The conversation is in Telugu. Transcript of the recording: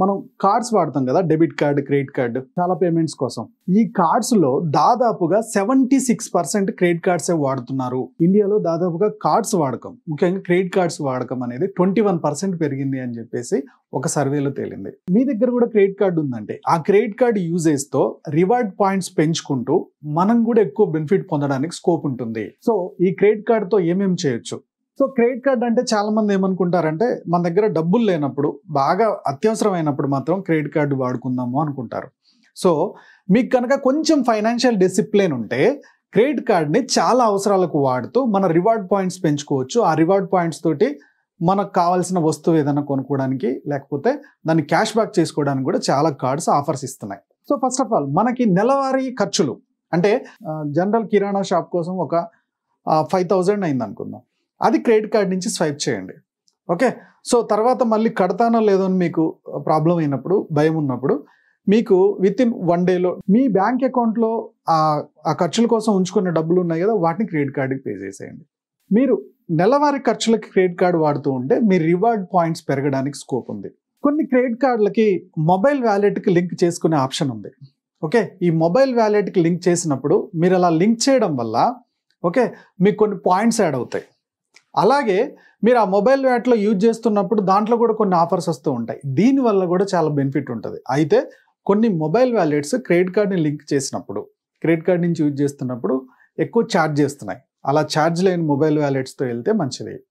మనం కార్డ్స్ వాడతాం కదా డెబిట్ కార్డు క్రెడిట్ కార్డు చాలా పేమెంట్స్ కోసం ఈ కార్డ్స్లో దాదాపుగా seventy six percent credit cards వాడుతున్నారు ఇండియాలో దాదాపుగా కార్డ్స్ వాడకం ముఖ్యంగా క్రెడిట్ కార్డ్స్ వాడకం అనేది ట్వంటీ వన్ పర్సెంట్ పెరిగింది అని చెప్పేసి ఒక సర్వేలో తేలింది మీ దగ్గర కూడా క్రెడిట్ కార్డు ఉందంటే ఆ క్రెడిట్ కార్డు తో రివార్డ్ పాయింట్స్ పెంచుకుంటూ మనం కూడా ఎక్కువ బెనిఫిట్ పొందడానికి స్కోప్ ఉంటుంది సో ఈ క్రెడిట్ కార్డుతో ఏమేమి చేయొచ్చు సో క్రెడిట్ కార్డ్ అంటే చాలా మంది ఏమనుకుంటారంటే మన దగ్గర డబ్బులు లేనప్పుడు బాగా అత్యవసరమైనప్పుడు మాత్రం క్రెడిట్ కార్డు వాడుకుందాము అనుకుంటారు సో మీకు కనుక కొంచెం ఫైనాన్షియల్ డిసిప్లిన్ ఉంటే క్రెడిట్ కార్డ్ని చాలా అవసరాలకు వాడుతూ మన రివార్డ్ పాయింట్స్ పెంచుకోవచ్చు ఆ రివార్డ్ పాయింట్స్ తోటి మనకు కావాల్సిన వస్తువు ఏదైనా కొనుక్కోవడానికి లేకపోతే దాన్ని క్యాష్ బ్యాక్ చేసుకోవడానికి కూడా చాలా కార్డ్స్ ఆఫర్స్ ఇస్తున్నాయి సో ఫస్ట్ ఆఫ్ ఆల్ మనకి నెలవారీ ఖర్చులు అంటే జనరల్ కిరాణా షాప్ కోసం ఒక ఫైవ్ థౌజండ్ అయింది అనుకుందాం అది క్రెడిట్ కార్డ్ నుంచి స్వైప్ చేయండి ఓకే సో తర్వాత మళ్ళీ కడతానో లేదో అని మీకు ప్రాబ్లం అయినప్పుడు భయం ఉన్నప్పుడు మీకు విత్ ఇన్ వన్ డేలో మీ బ్యాంక్ అకౌంట్లో ఆ ఖర్చుల కోసం ఉంచుకున్న డబ్బులు ఉన్నాయి కదా వాటిని క్రెడిట్ కార్డుకి పే చేసేయండి మీరు నెలవారీ ఖర్చులకి క్రెడిట్ కార్డు వాడుతూ ఉంటే మీ రివార్డ్ పాయింట్స్ పెరగడానికి స్కోప్ ఉంది కొన్ని క్రెడిట్ కార్డులకి మొబైల్ వ్యాలెట్కి లింక్ చేసుకునే ఆప్షన్ ఉంది ఓకే ఈ మొబైల్ వ్యాలెట్కి లింక్ చేసినప్పుడు మీరు అలా లింక్ చేయడం వల్ల ఓకే మీకు కొన్ని పాయింట్స్ యాడ్ అవుతాయి అలాగే మీరు ఆ మొబైల్ వ్యాట్లో యూజ్ చేస్తున్నప్పుడు దాంట్లో కూడా కొన్ని ఆఫర్స్ వస్తూ ఉంటాయి దీనివల్ల కూడా చాలా బెనిఫిట్ ఉంటుంది అయితే కొన్ని మొబైల్ వ్యాలెట్స్ క్రెడిట్ కార్డ్ని లింక్ చేసినప్పుడు క్రెడిట్ కార్డ్ నుంచి యూజ్ చేస్తున్నప్పుడు ఎక్కువ ఛార్జ్ చేస్తున్నాయి అలా ఛార్జ్ లేని మొబైల్ వ్యాలెట్స్తో వెళ్తే మంచిది